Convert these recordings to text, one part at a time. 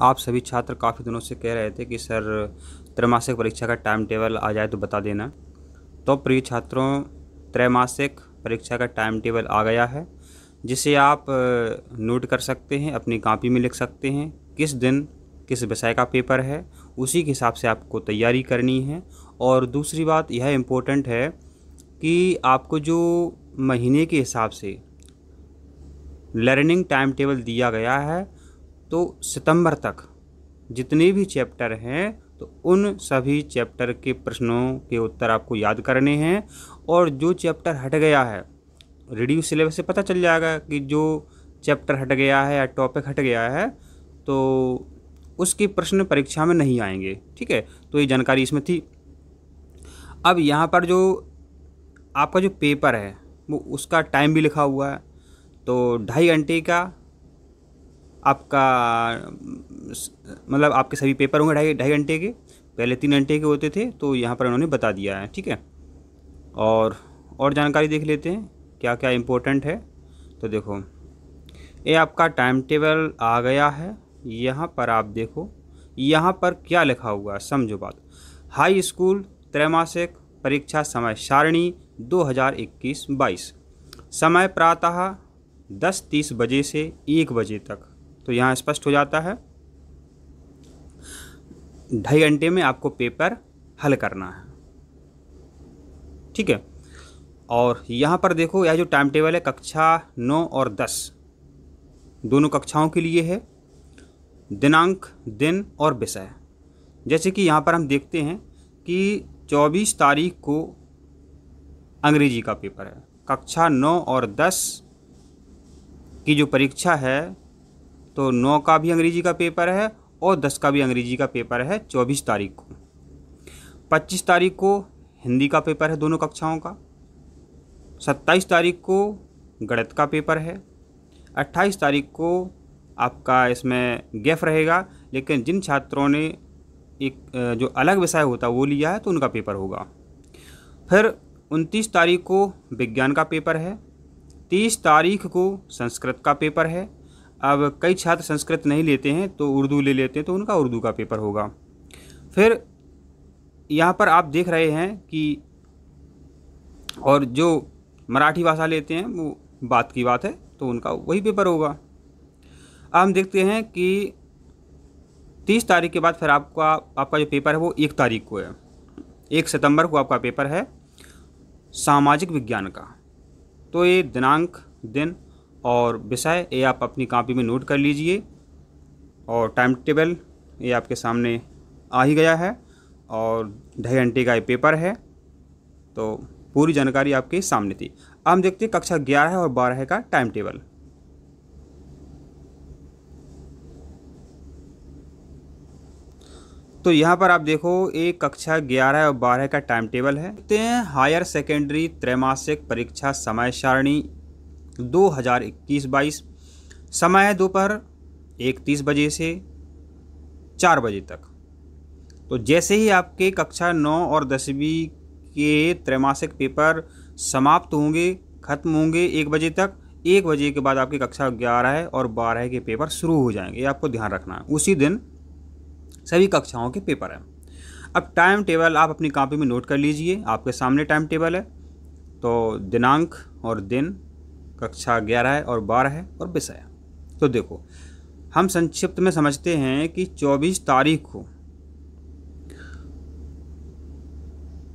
आप सभी छात्र काफ़ी दिनों से कह रहे थे कि सर त्रैमासिक परीक्षा का टाइम टेबल आ जाए तो बता देना तो प्रिय छात्रों त्रैमासिक परीक्षा का टाइम टेबल आ गया है जिसे आप नोट कर सकते हैं अपनी कापी में लिख सकते हैं किस दिन किस विषय का पेपर है उसी के हिसाब से आपको तैयारी करनी है और दूसरी बात यह इम्पोर्टेंट है कि आपको जो महीने के हिसाब से लर्निंग टाइम टेबल दिया गया है तो सितंबर तक जितने भी चैप्टर हैं तो उन सभी चैप्टर के प्रश्नों के उत्तर आपको याद करने हैं और जो चैप्टर हट गया है रिड्यूस सिलेबस से पता चल जाएगा कि जो चैप्टर हट गया है या टॉपिक हट गया है तो उसके प्रश्न परीक्षा में नहीं आएंगे ठीक है तो ये जानकारी इसमें थी अब यहाँ पर जो आपका जो पेपर है वो उसका टाइम भी लिखा हुआ है तो ढाई घंटे का आपका मतलब आपके सभी पेपर होंगे ढाई ढाई घंटे के पहले तीन घंटे के होते थे तो यहाँ पर उन्होंने बता दिया है ठीक है और और जानकारी देख लेते हैं क्या क्या इम्पोर्टेंट है तो देखो ये आपका टाइम टेबल आ गया है यहाँ पर आप देखो यहाँ पर क्या लिखा हुआ है समझो बात हाई स्कूल त्रैमासिक परीक्षा समय सारणी 2021-22 समय प्रातः तीस बजे से एक बजे तक तो यहाँ स्पष्ट हो जाता है ढाई घंटे में आपको पेपर हल करना है ठीक है और यहाँ पर देखो यह जो टाइम टेबल है कक्षा नौ और दस दोनों कक्षाओं के लिए है दिनांक दिन और विषय जैसे कि यहाँ पर हम देखते हैं कि चौबीस तारीख को अंग्रेजी का पेपर है कक्षा नौ और दस की जो परीक्षा है तो नौ का भी अंग्रेजी का पेपर है और दस का भी अंग्रेजी का पेपर है चौबीस तारीख को पच्चीस तारीख को हिंदी का पेपर है दोनों कक्षाओं का सत्ताईस तारीख को गणित का पेपर है अट्ठाईस तारीख को आपका इसमें गैफ रहेगा लेकिन जिन छात्रों ने एक जो अलग विषय होता है वो लिया है तो उनका पेपर होगा फिर उनतीस तारीख को विज्ञान का पेपर है तीस तारीख को संस्कृत का पेपर है अब कई छात्र संस्कृत नहीं लेते हैं तो उर्दू ले लेते हैं तो उनका उर्दू का पेपर होगा फिर यहाँ पर आप देख रहे हैं कि और जो मराठी भाषा लेते हैं वो बात की बात है तो उनका वही पेपर होगा अब हम देखते हैं कि तीस तारीख के बाद फिर आपका आपका जो पेपर है वो एक तारीख को है एक सितंबर को आपका पेपर है सामाजिक विज्ञान का तो ये दिनांक दिन और विषय ये आप अपनी कापी में नोट कर लीजिए और टाइम टेबल ये आपके सामने आ ही गया है और ढाई घंटे का ये पेपर है तो पूरी जानकारी आपके सामने थी अब हम देखते हैं कक्षा ग्यारह और बारह का टाइम टेबल तो यहाँ पर आप देखो एक कक्षा ग्यारह और बारह का टाइम टेबल है देखते हैं हायर सेकेंडरी त्रैमासिक परीक्षा समय सारणी दो हज़ार इक्कीस बाईस समय दोपहर एक तीस बजे से चार बजे तक तो जैसे ही आपके कक्षा नौ और दसवीं के त्रैमासिक पेपर समाप्त होंगे ख़त्म होंगे एक बजे तक एक बजे के बाद आपकी कक्षा ग्यारह और बारह के पेपर शुरू हो जाएंगे ये आपको ध्यान रखना है उसी दिन सभी कक्षाओं के पेपर हैं अब टाइम टेबल आप अपनी कापी में नोट कर लीजिए आपके सामने टाइम टेबल है तो दिनांक और दिन कक्षा ग्यारह और बारह है और विषय तो देखो हम संक्षिप्त में समझते हैं कि चौबीस तारीख को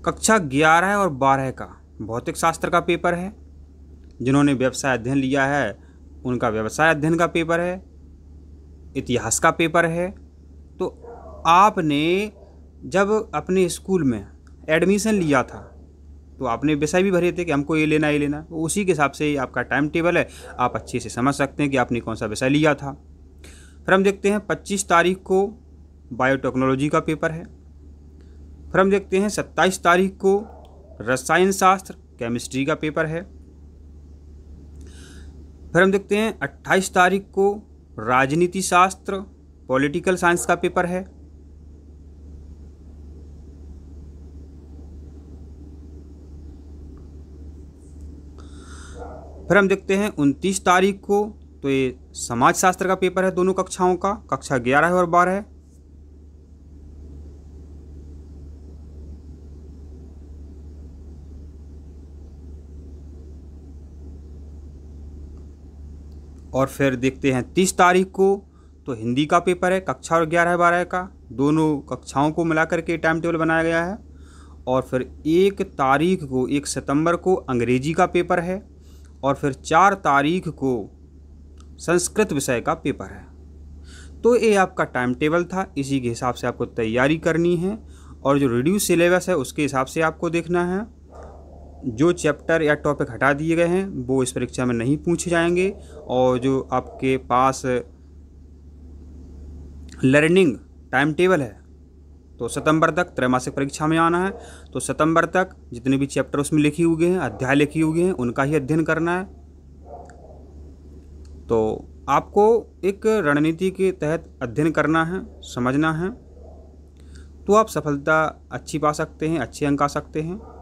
कक्षा ग्यारह और बारह का भौतिक शास्त्र का पेपर है जिन्होंने व्यवसाय अध्ययन लिया है उनका व्यवसाय अध्ययन का पेपर है इतिहास का पेपर है तो आपने जब अपने स्कूल में एडमिशन लिया था तो आपने वैसा भी भरे थे कि हमको ये लेना ये लेना तो उसी के हिसाब से आपका टाइम टेबल है आप अच्छे से समझ सकते हैं कि आपने कौन सा वैसा लिया था फिर हम देखते हैं पच्चीस तारीख को बायोटेक्नोलॉजी का पेपर है फिर हम देखते हैं सत्ताईस तारीख को रसायन शास्त्र केमिस्ट्री का पेपर है फिर हम देखते हैं 28 तारीख को राजनीति शास्त्र पॉलिटिकल साइंस का पेपर है फिर हम देखते हैं उनतीस तारीख को तो ये समाज शास्त्र का पेपर है दोनों कक्षाओं का कक्षा ग्यारह और बारह है और फिर देखते हैं तीस तारीख को तो हिंदी का पेपर है कक्षा और ग्यारह बारह का दोनों कक्षाओं को मिलाकर के टाइम टेबल बनाया गया है और फिर एक तारीख को एक सितंबर को अंग्रेजी का पेपर है और फिर चार तारीख को संस्कृत विषय का पेपर है तो ये आपका टाइम टेबल था इसी के हिसाब से आपको तैयारी करनी है और जो रिड्यूस सिलेबस है उसके हिसाब से आपको देखना है जो चैप्टर या टॉपिक हटा दिए गए हैं वो इस परीक्षा में नहीं पूछे जाएंगे और जो आपके पास लर्निंग टाइम टेबल है तो सितंबर तक त्रैमासिक परीक्षा में आना है तो सितंबर तक जितने भी चैप्टर उसमें लिखे हुए हैं अध्याय लिखे हुए हैं उनका ही अध्ययन करना है तो आपको एक रणनीति के तहत अध्ययन करना है समझना है तो आप सफलता अच्छी पा सकते हैं अच्छे अंक आ सकते हैं